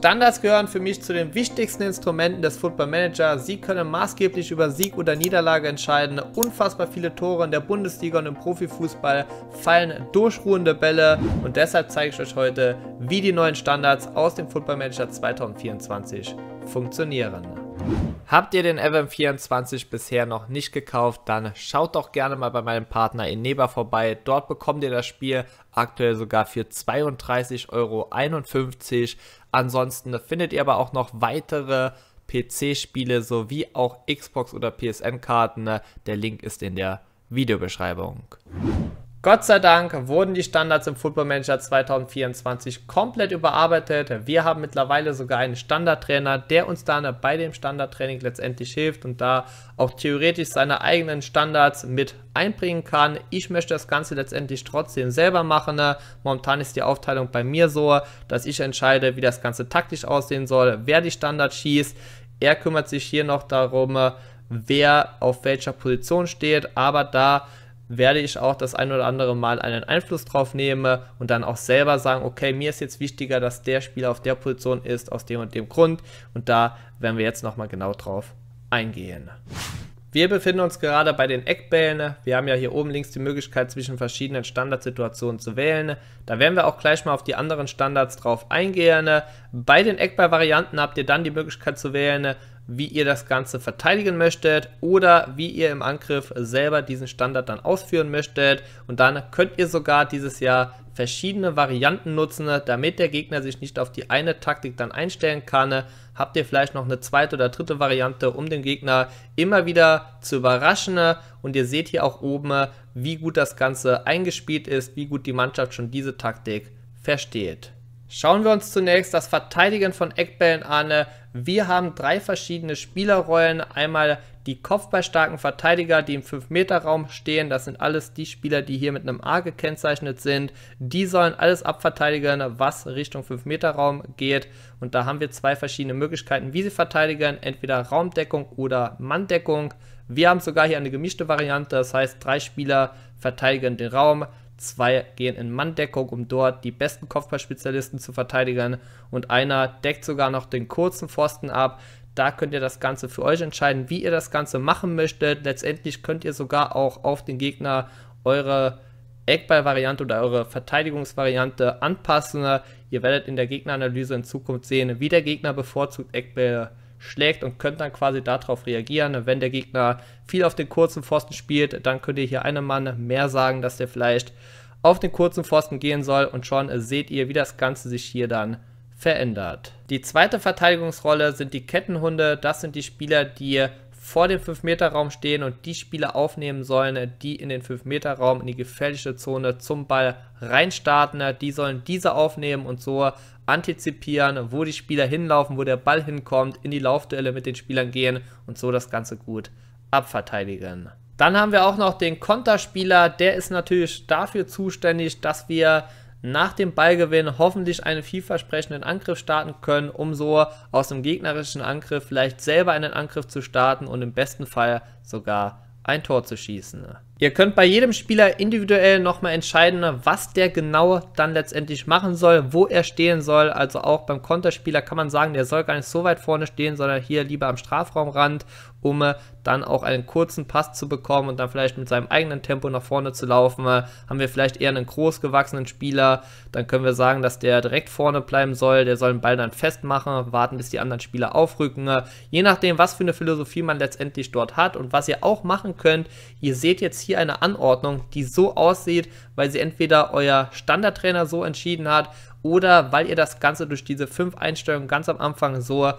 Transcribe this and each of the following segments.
Standards gehören für mich zu den wichtigsten Instrumenten des Football Manager. Sie können maßgeblich über Sieg oder Niederlage entscheiden. Unfassbar viele Tore in der Bundesliga und im Profifußball fallen durchruhende Bälle und deshalb zeige ich euch heute, wie die neuen Standards aus dem Football Manager 2024 funktionieren. Habt ihr den FM24 bisher noch nicht gekauft, dann schaut doch gerne mal bei meinem Partner Eneba vorbei. Dort bekommt ihr das Spiel aktuell sogar für 32,51 Euro. Ansonsten findet ihr aber auch noch weitere PC-Spiele sowie auch Xbox- oder PSN-Karten. Der Link ist in der Videobeschreibung. Gott sei Dank wurden die Standards im Football Manager 2024 komplett überarbeitet. Wir haben mittlerweile sogar einen Standardtrainer, der uns dann ne, bei dem Standardtraining letztendlich hilft und da auch theoretisch seine eigenen Standards mit einbringen kann. Ich möchte das Ganze letztendlich trotzdem selber machen. Ne. Momentan ist die Aufteilung bei mir so, dass ich entscheide, wie das Ganze taktisch aussehen soll, wer die Standards schießt. Er kümmert sich hier noch darum, wer auf welcher Position steht, aber da werde ich auch das ein oder andere Mal einen Einfluss drauf nehmen und dann auch selber sagen, okay, mir ist jetzt wichtiger, dass der Spieler auf der Position ist, aus dem und dem Grund. Und da werden wir jetzt nochmal genau drauf eingehen. Wir befinden uns gerade bei den Eckbällen. Wir haben ja hier oben links die Möglichkeit, zwischen verschiedenen Standardsituationen zu wählen. Da werden wir auch gleich mal auf die anderen Standards drauf eingehen. Bei den Eckballvarianten habt ihr dann die Möglichkeit zu wählen, wie ihr das Ganze verteidigen möchtet oder wie ihr im Angriff selber diesen Standard dann ausführen möchtet. Und dann könnt ihr sogar dieses Jahr verschiedene Varianten nutzen, damit der Gegner sich nicht auf die eine Taktik dann einstellen kann. Habt ihr vielleicht noch eine zweite oder dritte Variante, um den Gegner immer wieder zu überraschen. Und ihr seht hier auch oben, wie gut das Ganze eingespielt ist, wie gut die Mannschaft schon diese Taktik versteht. Schauen wir uns zunächst das Verteidigen von Eckbällen an. Wir haben drei verschiedene Spielerrollen. Einmal die kopfballstarken Verteidiger, die im 5-Meter-Raum stehen. Das sind alles die Spieler, die hier mit einem A gekennzeichnet sind. Die sollen alles abverteidigen, was Richtung 5-Meter-Raum geht. Und da haben wir zwei verschiedene Möglichkeiten, wie sie verteidigen. Entweder Raumdeckung oder Manndeckung. Wir haben sogar hier eine gemischte Variante. Das heißt, drei Spieler verteidigen den Raum. Zwei gehen in Manndeckung, um dort die besten Kopfballspezialisten zu verteidigen Und einer deckt sogar noch den kurzen Pfosten ab. Da könnt ihr das Ganze für euch entscheiden, wie ihr das Ganze machen möchtet. Letztendlich könnt ihr sogar auch auf den Gegner eure Eckballvariante oder eure Verteidigungsvariante anpassen. Ihr werdet in der Gegneranalyse in Zukunft sehen, wie der Gegner bevorzugt Eckbälle schlägt und könnt dann quasi darauf reagieren. Wenn der Gegner viel auf den kurzen Pfosten spielt, dann könnt ihr hier einem Mann mehr sagen, dass der vielleicht auf den kurzen Pfosten gehen soll und schon seht ihr, wie das Ganze sich hier dann verändert. Die zweite Verteidigungsrolle sind die Kettenhunde. Das sind die Spieler, die vor dem 5-Meter-Raum stehen und die Spieler aufnehmen sollen, die in den 5-Meter-Raum in die gefährliche Zone zum Ball reinstarten. Die sollen diese aufnehmen und so antizipieren, wo die Spieler hinlaufen, wo der Ball hinkommt, in die Laufduelle mit den Spielern gehen und so das Ganze gut abverteidigen. Dann haben wir auch noch den Konterspieler, der ist natürlich dafür zuständig, dass wir nach dem Ballgewinn hoffentlich einen vielversprechenden Angriff starten können, um so aus dem gegnerischen Angriff vielleicht selber einen Angriff zu starten und im besten Fall sogar ein Tor zu schießen. Ihr könnt bei jedem Spieler individuell nochmal entscheiden, was der genau dann letztendlich machen soll, wo er stehen soll. Also auch beim Konterspieler kann man sagen, der soll gar nicht so weit vorne stehen, sondern hier lieber am Strafraumrand um äh, dann auch einen kurzen Pass zu bekommen und dann vielleicht mit seinem eigenen Tempo nach vorne zu laufen. Äh, haben wir vielleicht eher einen großgewachsenen Spieler, dann können wir sagen, dass der direkt vorne bleiben soll, der soll den Ball dann festmachen, warten, bis die anderen Spieler aufrücken. Äh, je nachdem, was für eine Philosophie man letztendlich dort hat und was ihr auch machen könnt, ihr seht jetzt hier eine Anordnung, die so aussieht, weil sie entweder euer Standardtrainer so entschieden hat oder weil ihr das Ganze durch diese fünf Einstellungen ganz am Anfang so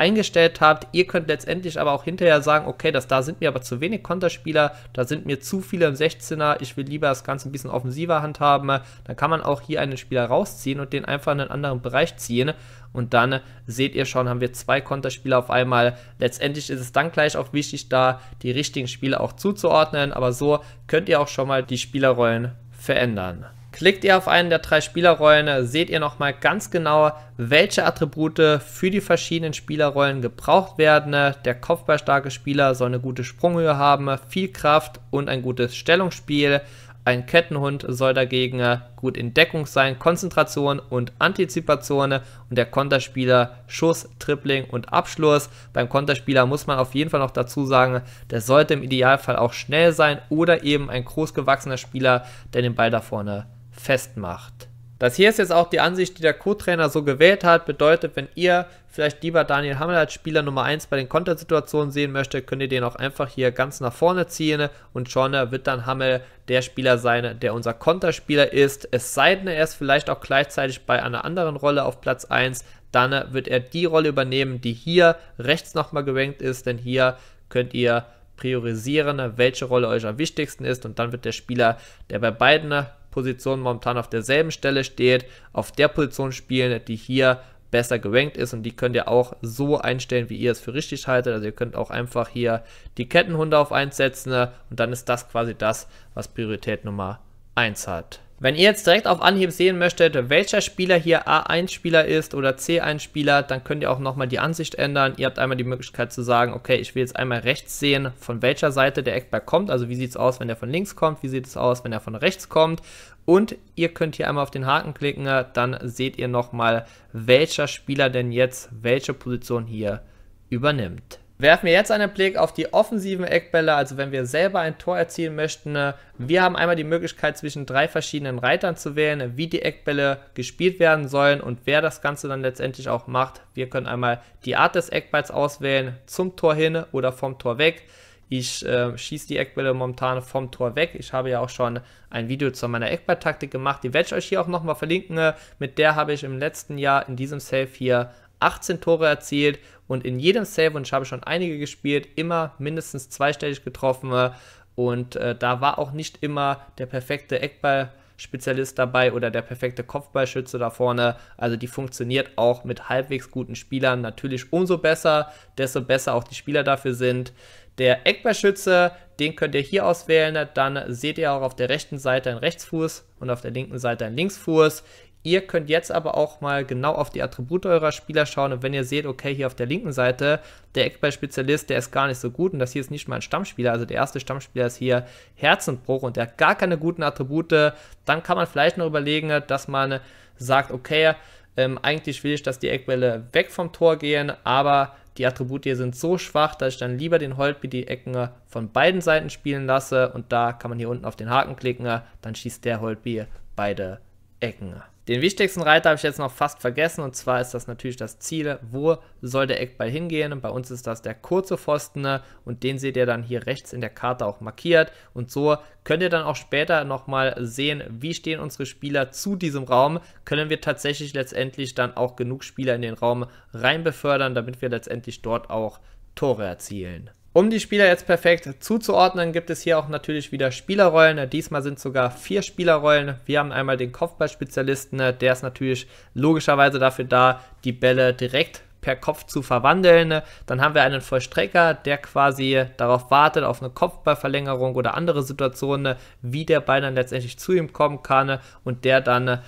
eingestellt habt. Ihr könnt letztendlich aber auch hinterher sagen, okay, das da sind mir aber zu wenig Konterspieler, da sind mir zu viele im 16er, ich will lieber das Ganze ein bisschen offensiver handhaben. Dann kann man auch hier einen Spieler rausziehen und den einfach in einen anderen Bereich ziehen. Und dann seht ihr schon, haben wir zwei Konterspieler auf einmal. Letztendlich ist es dann gleich auch wichtig, da die richtigen Spieler auch zuzuordnen. Aber so könnt ihr auch schon mal die Spielerrollen verändern. Klickt ihr auf einen der drei Spielerrollen, seht ihr nochmal ganz genau, welche Attribute für die verschiedenen Spielerrollen gebraucht werden. Der kopfballstarke Spieler soll eine gute Sprunghöhe haben, viel Kraft und ein gutes Stellungsspiel. Ein Kettenhund soll dagegen äh, gut in Deckung sein, Konzentration und Antizipation und der Konterspieler Schuss, Tripling und Abschluss. Beim Konterspieler muss man auf jeden Fall noch dazu sagen, der sollte im Idealfall auch schnell sein oder eben ein großgewachsener Spieler, der den Ball da vorne festmacht. Das hier ist jetzt auch die Ansicht, die der Co-Trainer so gewählt hat. Bedeutet, wenn ihr vielleicht lieber Daniel Hammel als Spieler Nummer 1 bei den Kontersituationen sehen möchtet, könnt ihr den auch einfach hier ganz nach vorne ziehen und schon wird dann Hammel der Spieler sein, der unser Konterspieler ist. Es sei denn, er ist vielleicht auch gleichzeitig bei einer anderen Rolle auf Platz 1, dann wird er die Rolle übernehmen, die hier rechts nochmal gerankt ist, denn hier könnt ihr priorisieren, welche Rolle euch am wichtigsten ist und dann wird der Spieler, der bei beiden Position momentan auf derselben Stelle steht, auf der Position spielen, die hier besser gerankt ist und die könnt ihr auch so einstellen, wie ihr es für richtig haltet. Also ihr könnt auch einfach hier die Kettenhunde auf 1 setzen ne? und dann ist das quasi das, was Priorität Nummer 1 hat. Wenn ihr jetzt direkt auf Anhieb sehen möchtet, welcher Spieler hier A1-Spieler ist oder C1-Spieler, dann könnt ihr auch nochmal die Ansicht ändern. Ihr habt einmal die Möglichkeit zu sagen, okay, ich will jetzt einmal rechts sehen, von welcher Seite der Eckball kommt. Also wie sieht es aus, wenn er von links kommt, wie sieht es aus, wenn er von rechts kommt. Und ihr könnt hier einmal auf den Haken klicken, dann seht ihr nochmal, welcher Spieler denn jetzt welche Position hier übernimmt. Werfen wir jetzt einen Blick auf die offensiven Eckbälle, also wenn wir selber ein Tor erzielen möchten. Äh, wir haben einmal die Möglichkeit, zwischen drei verschiedenen Reitern zu wählen, wie die Eckbälle gespielt werden sollen und wer das Ganze dann letztendlich auch macht. Wir können einmal die Art des Eckballs auswählen, zum Tor hin oder vom Tor weg. Ich äh, schieße die Eckbälle momentan vom Tor weg. Ich habe ja auch schon ein Video zu meiner Eckballtaktik gemacht. Die werde ich euch hier auch nochmal verlinken. Äh, mit der habe ich im letzten Jahr in diesem Safe hier 18 Tore erzielt und in jedem Save, und ich habe schon einige gespielt, immer mindestens zweistellig getroffen. Und äh, da war auch nicht immer der perfekte Eckball-Spezialist dabei oder der perfekte Kopfballschütze da vorne. Also die funktioniert auch mit halbwegs guten Spielern natürlich umso besser, desto besser auch die Spieler dafür sind. Der Eckballschütze, den könnt ihr hier auswählen. Dann seht ihr auch auf der rechten Seite einen Rechtsfuß und auf der linken Seite einen Linksfuß. Ihr könnt jetzt aber auch mal genau auf die Attribute eurer Spieler schauen und wenn ihr seht, okay, hier auf der linken Seite, der Eckballspezialist, der ist gar nicht so gut und das hier ist nicht mal ein Stammspieler, also der erste Stammspieler ist hier Herzenbruch und der hat gar keine guten Attribute, dann kann man vielleicht noch überlegen, dass man sagt, okay, ähm, eigentlich will ich, dass die Eckbälle weg vom Tor gehen, aber die Attribute hier sind so schwach, dass ich dann lieber den Holtby die Ecken von beiden Seiten spielen lasse und da kann man hier unten auf den Haken klicken, dann schießt der Holtby beide Ecken. Den wichtigsten Reiter habe ich jetzt noch fast vergessen und zwar ist das natürlich das Ziel, wo soll der Eckball hingehen. Bei uns ist das der kurze Pfosten ne? und den seht ihr dann hier rechts in der Karte auch markiert und so könnt ihr dann auch später nochmal sehen, wie stehen unsere Spieler zu diesem Raum. Können wir tatsächlich letztendlich dann auch genug Spieler in den Raum rein befördern, damit wir letztendlich dort auch Tore erzielen. Um die Spieler jetzt perfekt zuzuordnen, gibt es hier auch natürlich wieder Spielerrollen. Diesmal sind sogar vier Spielerrollen. Wir haben einmal den Kopfballspezialisten, der ist natürlich logischerweise dafür da, die Bälle direkt per Kopf zu verwandeln. Dann haben wir einen Vollstrecker, der quasi darauf wartet, auf eine Kopfballverlängerung oder andere Situationen, wie der Ball dann letztendlich zu ihm kommen kann und der dann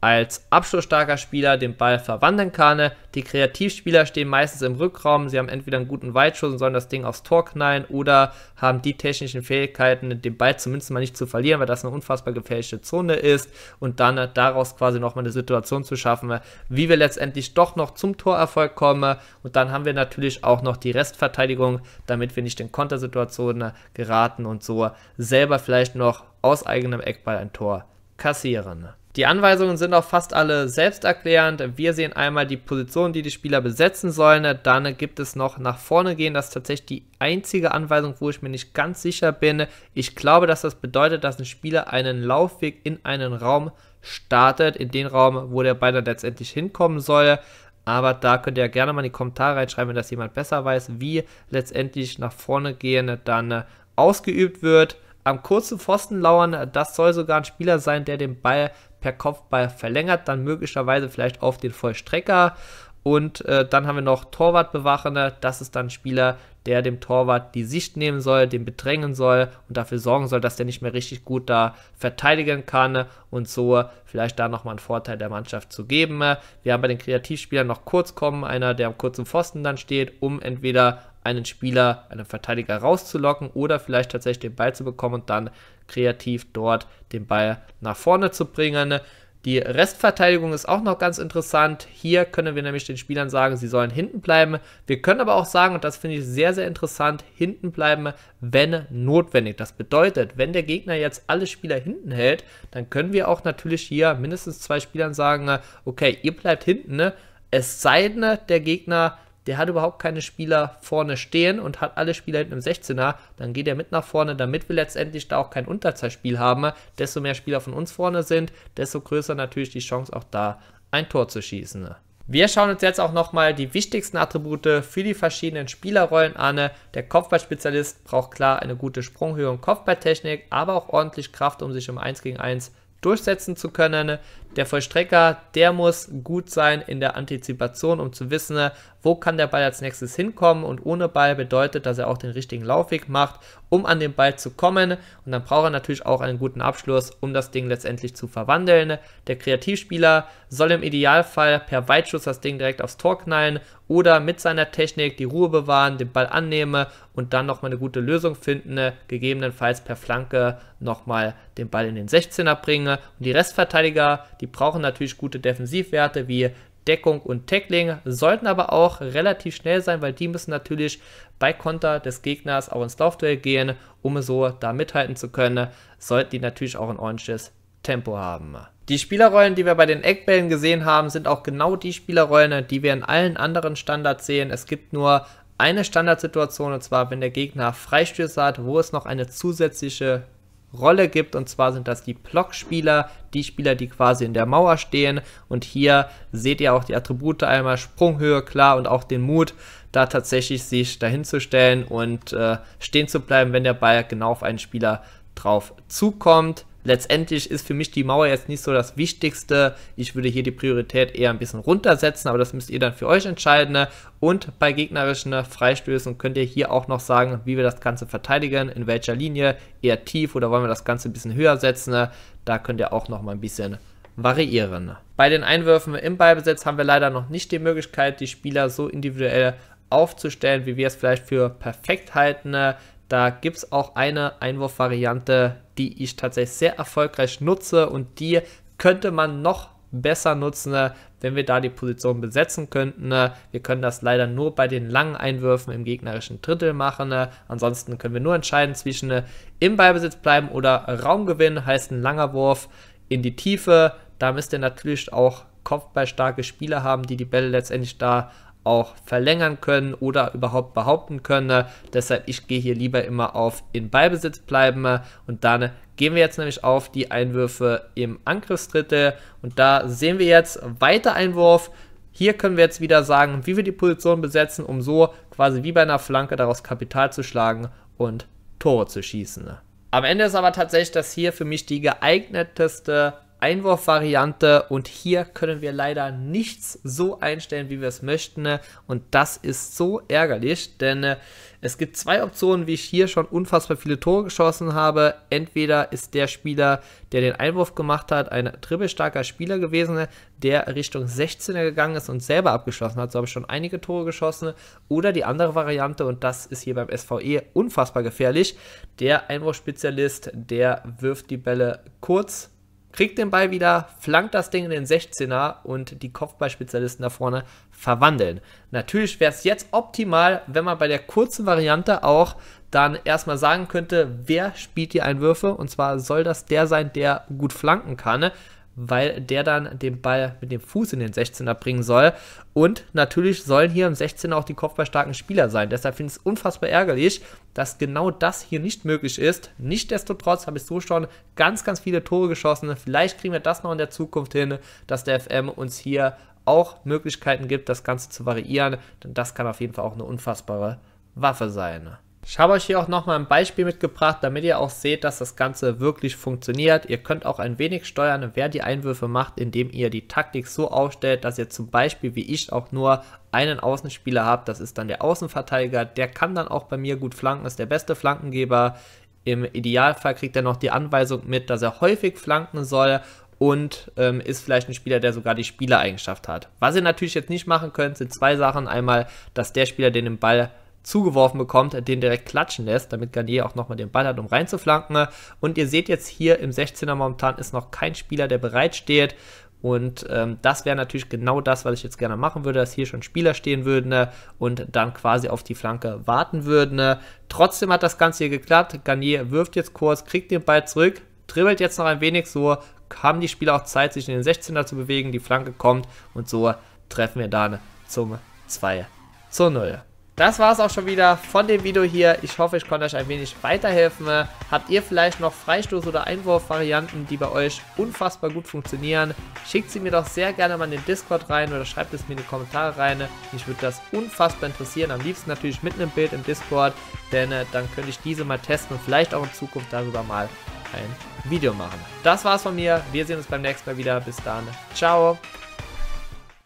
als abschlussstarker Spieler den Ball verwandeln kann. Die Kreativspieler stehen meistens im Rückraum, sie haben entweder einen guten Weitschuss und sollen das Ding aufs Tor knallen oder haben die technischen Fähigkeiten, den Ball zumindest mal nicht zu verlieren, weil das eine unfassbar gefährliche Zone ist und dann äh, daraus quasi nochmal eine Situation zu schaffen, äh, wie wir letztendlich doch noch zum Torerfolg kommen und dann haben wir natürlich auch noch die Restverteidigung, damit wir nicht in Kontersituationen äh, geraten und so selber vielleicht noch aus eigenem Eckball ein Tor kassieren. Die Anweisungen sind auch fast alle selbsterklärend. Wir sehen einmal die Position, die die Spieler besetzen sollen. Dann gibt es noch nach vorne gehen. Das ist tatsächlich die einzige Anweisung, wo ich mir nicht ganz sicher bin. Ich glaube, dass das bedeutet, dass ein Spieler einen Laufweg in einen Raum startet, in den Raum, wo der Ball dann letztendlich hinkommen soll. Aber da könnt ihr ja gerne mal in die Kommentare reinschreiben, wenn das jemand besser weiß, wie letztendlich nach vorne gehen dann ausgeübt wird am kurzen Pfosten lauern. Das soll sogar ein Spieler sein, der den Ball per Kopfball verlängert, dann möglicherweise vielleicht auf den Vollstrecker. Und äh, dann haben wir noch Torwartbewachende. Das ist dann ein Spieler, der dem Torwart die Sicht nehmen soll, den bedrängen soll und dafür sorgen soll, dass der nicht mehr richtig gut da verteidigen kann und so vielleicht da nochmal einen Vorteil der Mannschaft zu geben. Wir haben bei den Kreativspielern noch Kurzkommen, einer, der am kurzen Pfosten dann steht, um entweder einen Spieler, einen Verteidiger rauszulocken oder vielleicht tatsächlich den Ball zu bekommen und dann kreativ dort den Ball nach vorne zu bringen. Die Restverteidigung ist auch noch ganz interessant. Hier können wir nämlich den Spielern sagen, sie sollen hinten bleiben. Wir können aber auch sagen, und das finde ich sehr, sehr interessant, hinten bleiben, wenn notwendig. Das bedeutet, wenn der Gegner jetzt alle Spieler hinten hält, dann können wir auch natürlich hier mindestens zwei Spielern sagen, okay, ihr bleibt hinten, ne? es sei denn, der Gegner der hat überhaupt keine Spieler vorne stehen und hat alle Spieler hinten im 16er, dann geht er mit nach vorne, damit wir letztendlich da auch kein Unterzahlspiel haben. Desto mehr Spieler von uns vorne sind, desto größer natürlich die Chance auch da, ein Tor zu schießen. Wir schauen uns jetzt auch nochmal die wichtigsten Attribute für die verschiedenen Spielerrollen an. Der Kopfballspezialist braucht klar eine gute Sprunghöhe und Kopfballtechnik, aber auch ordentlich Kraft, um sich im 1 gegen 1 durchsetzen zu können. Der Vollstrecker, der muss gut sein in der Antizipation, um zu wissen, ne, wo kann der Ball als nächstes hinkommen. Und ohne Ball bedeutet, dass er auch den richtigen Laufweg macht, um an den Ball zu kommen. Und dann braucht er natürlich auch einen guten Abschluss, um das Ding letztendlich zu verwandeln. Der Kreativspieler soll im Idealfall per Weitschuss das Ding direkt aufs Tor knallen oder mit seiner Technik die Ruhe bewahren, den Ball annehmen und dann nochmal eine gute Lösung finden, ne, gegebenenfalls per Flanke nochmal den Ball in den 16er bringen. Und die Restverteidiger, die brauchen natürlich gute Defensivwerte wie Deckung und Tackling, sollten aber auch relativ schnell sein, weil die müssen natürlich bei Konter des Gegners auch ins Laufduell gehen, um so da mithalten zu können, sollten die natürlich auch ein ordentliches Tempo haben. Die Spielerrollen, die wir bei den Eckbällen gesehen haben, sind auch genau die Spielerrollen, die wir in allen anderen Standards sehen. Es gibt nur eine Standardsituation, und zwar, wenn der Gegner Freistöße hat, wo es noch eine zusätzliche Rolle gibt. Und zwar sind das die Blockspieler, die Spieler, die quasi in der Mauer stehen. Und hier seht ihr auch die Attribute einmal Sprunghöhe klar und auch den Mut, da tatsächlich sich dahinzustellen und äh, stehen zu bleiben, wenn der Ball genau auf einen Spieler drauf zukommt letztendlich ist für mich die Mauer jetzt nicht so das Wichtigste. Ich würde hier die Priorität eher ein bisschen runtersetzen, aber das müsst ihr dann für euch entscheiden. Ne? Und bei gegnerischen ne, Freistößen könnt ihr hier auch noch sagen, wie wir das Ganze verteidigen, in welcher Linie, eher tief oder wollen wir das Ganze ein bisschen höher setzen. Ne? Da könnt ihr auch noch mal ein bisschen variieren. Bei den Einwürfen im Ballbesitz haben wir leider noch nicht die Möglichkeit, die Spieler so individuell aufzustellen, wie wir es vielleicht für perfekt halten. Da gibt es auch eine Einwurfvariante, die ich tatsächlich sehr erfolgreich nutze und die könnte man noch besser nutzen, wenn wir da die Position besetzen könnten. Wir können das leider nur bei den langen Einwürfen im gegnerischen Drittel machen. Ansonsten können wir nur entscheiden zwischen im Ballbesitz bleiben oder Raumgewinn, heißt ein langer Wurf in die Tiefe. Da müsst ihr natürlich auch kopfballstarke Spieler haben, die die Bälle letztendlich da auch verlängern können oder überhaupt behaupten können. Deshalb, ich gehe hier lieber immer auf in Ballbesitz bleiben und dann gehen wir jetzt nämlich auf die Einwürfe im Angriffsdrittel und da sehen wir jetzt weiter Einwurf. Hier können wir jetzt wieder sagen, wie wir die Position besetzen, um so quasi wie bei einer Flanke daraus Kapital zu schlagen und Tore zu schießen. Am Ende ist aber tatsächlich das hier für mich die geeigneteste Einwurfvariante und hier können wir leider nichts so einstellen, wie wir es möchten und das ist so ärgerlich, denn äh, es gibt zwei Optionen, wie ich hier schon unfassbar viele Tore geschossen habe. Entweder ist der Spieler, der den Einwurf gemacht hat, ein dribbelstarker Spieler gewesen, der Richtung 16er gegangen ist und selber abgeschlossen hat, so habe ich schon einige Tore geschossen, oder die andere Variante und das ist hier beim SVE unfassbar gefährlich, der Einwurfspezialist, der wirft die Bälle kurz kriegt den Ball wieder, flankt das Ding in den 16er und die Kopfballspezialisten da vorne verwandeln. Natürlich wäre es jetzt optimal, wenn man bei der kurzen Variante auch dann erstmal sagen könnte, wer spielt die Einwürfe und zwar soll das der sein, der gut flanken kann weil der dann den Ball mit dem Fuß in den 16er bringen soll. Und natürlich sollen hier im 16er auch die kopfballstarken Spieler sein. Deshalb finde ich es unfassbar ärgerlich, dass genau das hier nicht möglich ist. Nichtsdestotrotz habe ich so schon ganz, ganz viele Tore geschossen. Vielleicht kriegen wir das noch in der Zukunft hin, dass der FM uns hier auch Möglichkeiten gibt, das Ganze zu variieren. Denn das kann auf jeden Fall auch eine unfassbare Waffe sein. Ich habe euch hier auch nochmal ein Beispiel mitgebracht, damit ihr auch seht, dass das Ganze wirklich funktioniert. Ihr könnt auch ein wenig steuern, wer die Einwürfe macht, indem ihr die Taktik so aufstellt, dass ihr zum Beispiel wie ich auch nur einen Außenspieler habt. Das ist dann der Außenverteidiger. Der kann dann auch bei mir gut flanken, ist der beste Flankengeber. Im Idealfall kriegt er noch die Anweisung mit, dass er häufig flanken soll und ähm, ist vielleicht ein Spieler, der sogar die Spielereigenschaft hat. Was ihr natürlich jetzt nicht machen könnt, sind zwei Sachen. Einmal, dass der Spieler, den den Ball zugeworfen bekommt, den direkt klatschen lässt, damit Garnier auch nochmal den Ball hat, um reinzuflanken. Und ihr seht jetzt hier im 16er momentan ist noch kein Spieler, der bereitsteht. Und ähm, das wäre natürlich genau das, was ich jetzt gerne machen würde, dass hier schon Spieler stehen würden ne, und dann quasi auf die Flanke warten würden. Ne. Trotzdem hat das Ganze hier geklappt. Garnier wirft jetzt kurz, kriegt den Ball zurück, dribbelt jetzt noch ein wenig. So haben die Spieler auch Zeit, sich in den 16er zu bewegen. Die Flanke kommt und so treffen wir dann zum 2 zu 0. Das war es auch schon wieder von dem Video hier. Ich hoffe, ich konnte euch ein wenig weiterhelfen. Habt ihr vielleicht noch Freistoß- oder Einwurfvarianten, die bei euch unfassbar gut funktionieren? Schickt sie mir doch sehr gerne mal in den Discord rein oder schreibt es mir in die Kommentare rein. Mich würde das unfassbar interessieren. Am liebsten natürlich mit einem Bild im Discord, denn äh, dann könnte ich diese mal testen und vielleicht auch in Zukunft darüber mal ein Video machen. Das war's von mir. Wir sehen uns beim nächsten Mal wieder. Bis dann. Ciao.